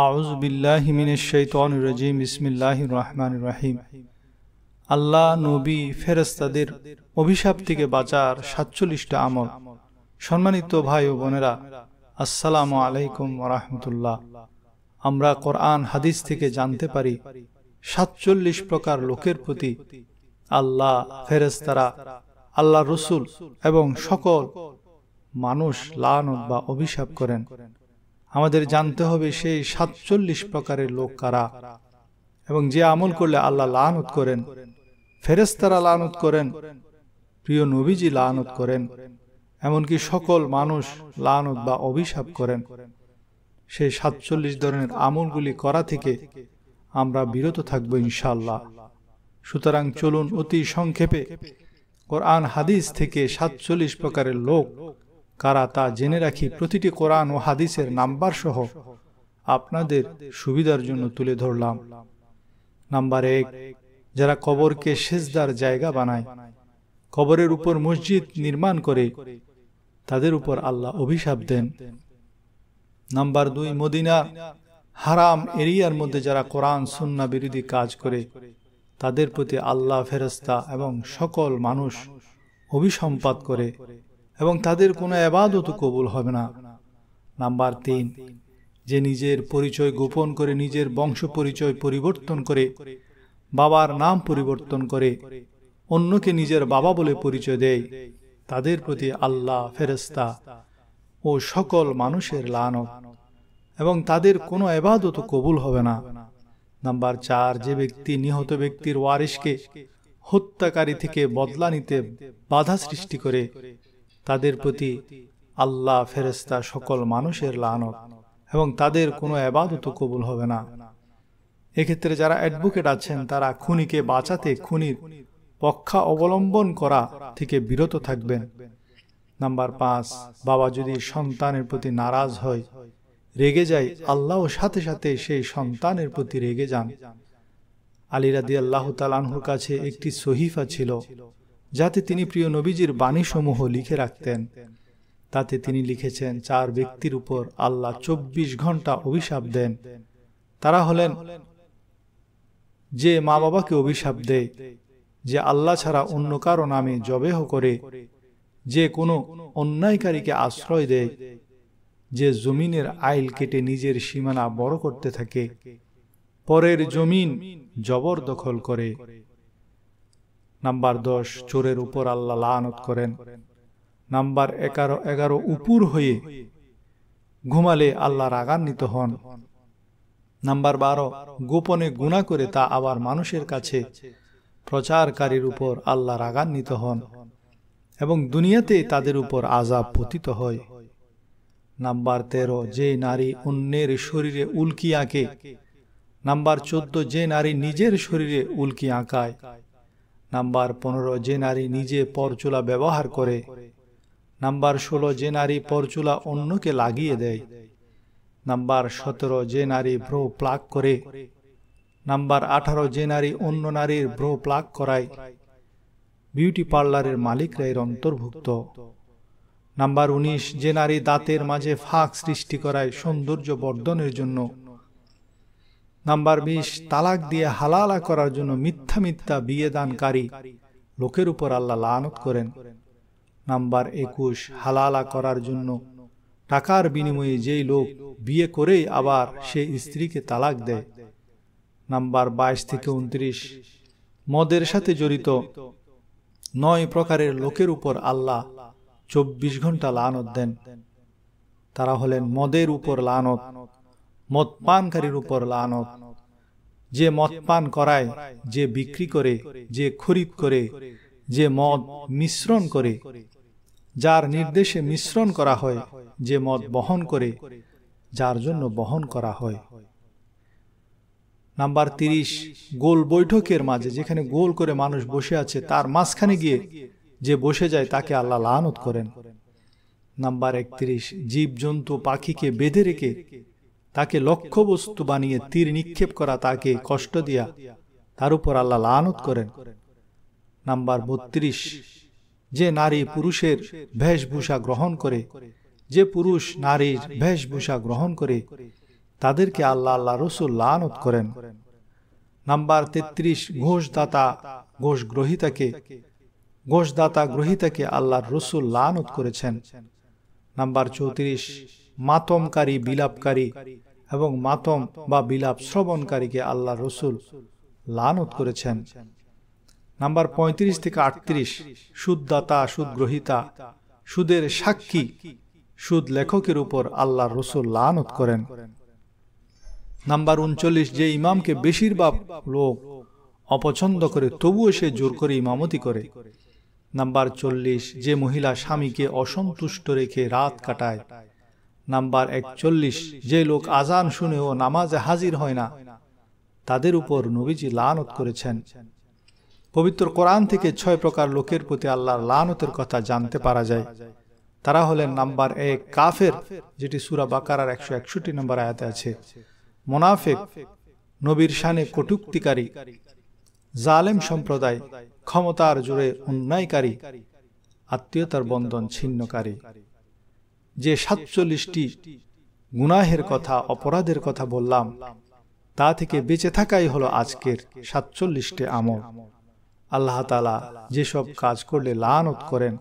আউজবিল্লাহিমিনশৈতরাজিম ইসমিল্লাহ রহমান রাহিম আল্লাহ নবী ফেরেস্তাদের অভিশাপ থেকে বাঁচার সাতচল্লিশটা আমল সম্মানিত ভাই ও বোনেরা আসসালামু আলাইকুম রহমতুল্লাহ আমরা কোরআন হাদিস থেকে জানতে পারি সাতচল্লিশ প্রকার লোকের প্রতি আল্লাহ ফেরেস্তারা আল্লাহ রসুল এবং সকল মানুষ লানত বা অভিশাপ করেন আমাদের জানতে হবে সেই সাতচল্লিশ প্রকারের লোক কারা এবং যে আমল করলে আল্লাহ লানত করেন ফেরেস্তারা লানত করেন প্রিয় নবীজি লানত করেন এমনকি সকল মানুষ লানত বা অভিশাপ করেন সেই সাতচল্লিশ ধরনের আমলগুলি করা থেকে আমরা বিরত থাকবো ইনশাল্লাহ সুতরাং চলুন অতি সংক্ষেপে কোরআন হাদিস থেকে সাতচল্লিশ প্রকারের লোক কারা তা জেনে রাখি প্রতিটি কোরআন ও হাদিসের নাম্বার সহ আপনাদের সুবিধার জন্য তুলে ধরলাম নাম্বার এক যারা কবরকে সেজদার জায়গা বানায় কবরের উপর মসজিদ নির্মাণ করে তাদের উপর আল্লাহ অভিশাপ দেন নাম্বার দুই মদিনা হারাম এরিয়ার মধ্যে যারা কোরআন সুন্না বিরোধী কাজ করে তাদের প্রতি আল্লাহ ফেরস্তা এবং সকল মানুষ অভিসম্পাত করে এবং তাদের কোনো আবাদত কবুল হবে না নাম্বার তিন যে নিজের পরিচয় গোপন করে নিজের বংশ পরিচয় পরিবর্তন করে বাবার নাম পরিবর্তন করে অন্যকে নিজের বাবা বলে পরিচয় দেয় তাদের প্রতি আল্লাহ ফেরস্তা ও সকল মানুষের লানত এবং তাদের কোনো এবাদত কবুল হবে না নাম্বার চার যে ব্যক্তি নিহত ব্যক্তির ওয়ারিসকে হত্যাকারী থেকে বদলা নিতে বাধা সৃষ্টি করে তাদের প্রতি আল্লাহ ফেরেস্তা সকল মানুষের লানত এবং তাদের কোনো অ্যাবাদত কবুল হবে না এক্ষেত্রে যারা অ্যাডভোকেট আছেন তারা খুনিকে বাঁচাতে খুনির পক্ষা অবলম্বন করা থেকে বিরত থাকবেন নাম্বার পাঁচ বাবা যদি সন্তানের প্রতি নারাজ হয় রেগে যায় আল্লাহ সাথে সাথে সেই সন্তানের প্রতি রেগে যান আলী রাদি আল্লাহ তালানহুর কাছে একটি সহিফা ছিল যাতে তিনি প্রিয় নবীজির বাণীসমূহ লিখে রাখতেন তাতে তিনি লিখেছেন চার ব্যক্তির উপর আল্লাহ ২৪ ঘন্টা অভিশাপ দেন তারা হলেন যে মা বাবাকে অভিশাপ দেয় যে আল্লাহ ছাড়া অন্য কারো নামে জবেহ করে যে কোনো অন্যায়কারীকে আশ্রয় দেয় যে জমিনের আইল কেটে নিজের সীমানা বড় করতে থাকে পরের জমিন জবর দখল করে নাম্বার দশ চোরের উপর আল্লাহ লানত করেন নাম্বার এগারো এগারো উপর হয়ে ঘুমালে আল্লাহ রাগান্বিত হন নাম্বার বারো গোপনে গুণা করে তা আবার মানুষের কাছে প্রচারকারীর উপর আল্লাহ রাগান্বিত হন এবং দুনিয়াতে তাদের উপর আজাব পতিত হয় নাম্বার তেরো যে নারী অন্যের শরীরে উল্কি আঁকে নাম্বার চোদ্দ যে নারী নিজের শরীরে উল্কি আঁকায় নাম্বার পনেরো যে নারী নিজে পরচুলা ব্যবহার করে নাম্বার ষোলো যে নারী পরচুলা অন্যকে লাগিয়ে দেয় নাম্বার সতেরো যে নারী ভ্রো প্লাগ করে নাম্বার আঠারো যে নারী অন্য নারীর ভ্রো প্লাগ করায় বিউটি পার্লারের মালিকরা এর অন্তর্ভুক্ত নাম্বার উনিশ যে নারী দাঁতের মাঝে ফাঁক সৃষ্টি করায় সৌন্দর্য বর্ধনের জন্য নাম্বার বিশ তালাক দিয়ে হালালা করার জন্য মিথ্যা মিথ্যা বিয়ে দানকারী লোকের উপর আল্লাহ লানত করেন নাম্বার একুশ হালালা করার জন্য টাকার বিনিময়ে যেই লোক বিয়ে করেই আবার সেই স্ত্রীকে তালাক দেয় নাম্বার বাইশ থেকে উনত্রিশ মদের সাথে জড়িত নয় প্রকারের লোকের উপর আল্লাহ চব্বিশ ঘন্টা লানত দেন তারা হলেন মদের উপর লানত মদ পানকারীর উপর লানত যে মদ পান করায় যে বিক্রি করে যে খরিদ করে যে মদ মিশ্রণ করে যার নির্দেশে মিশ্রণ করা হয় যে মদ বহন করে যার জন্য বহন করা হয় নাম্বার তিরিশ গোল বৈঠকের মাঝে যেখানে গোল করে মানুষ বসে আছে তার মাঝখানে গিয়ে যে বসে যায় তাকে আল্লাহ লানত করেন নাম্বার একত্রিশ জীব জন্তু পাখিকে বেঁধে রেখে তাকে লক্ষ্যবস্তু বানিয়ে তীর নিক্ষেপ করা তাকে কষ্ট দিয়া তার উপর আল্লাহ লানত করেন নাম্বার বত্রিশ যে নারী পুরুষের ভেষভূষা গ্রহণ করে যে পুরুষ নারীর ভেষভূষা গ্রহণ করে তাদেরকে আল্লাহ আল্লাহ রসুল লানত করেন নাম্বার তেত্রিশ ঘোষদাতা ঘোষ গ্রহিতাকে ঘোষদাতা গ্রহিতাকে আল্লাহর রসুল লানত করেছেন নাম্বার চৌত্রিশ মাতমকারী বিলাপকারী এবং মাতম বা বিলাপ শ্রবণকারীকে আল্লাহ রসুল লানত করেছেন নাম্বার ৩৫ থেকে আটত্রিশ সুদদাতা সুদগ্রহিতা সুদের সাক্ষী সুদ লেখকের উপর আল্লাহ রসুল লানত করেন নাম্বার উনচল্লিশ যে ইমামকে বেশিরভাগ লোক অপছন্দ করে তবুও সে জোর করে ইমামতি করে নাম্বার চল্লিশ যে মহিলা স্বামীকে অসন্তুষ্ট রেখে রাত কাটায় নাম্বার একচল্লিশ যে লোক আজান শুনে ও নামাজে হাজির হয় না তাদের উপর নবীজি লানত করেছেন পবিত্র কোরআন থেকে ছয় প্রকার লোকের প্রতি আল্লাহর লানতের কথা জানতে পারা যায় তারা হলেন নাম্বার এক কাফের যেটি সুরা বাকারার একশো একষট্টি নম্বর আয়াতে আছে মোনাফেক নবীর শানে কটুক্তিকারী জালেম সম্প্রদায় ক্ষমতার জোরে অন্যায়কারী আত্মীয়তার বন্ধন ছিন্নকারী যে সাতচল্লিশটি গুনাহের কথা অপরাধের কথা বললাম তা থেকে বেঁচে থাকাই হলো আজকের সাতচল্লিশটি আমল আল্লাহ তালা যেসব কাজ করলে লানত করেন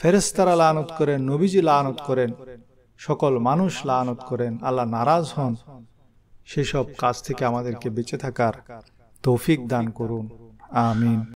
ফেরেস্তারা লানত করেন নবীজি লানত করেন সকল মানুষ লানত করেন আল্লাহ নারাজ হন সেসব কাজ থেকে আমাদেরকে বেঁচে থাকার তৌফিক দান করুন আমিন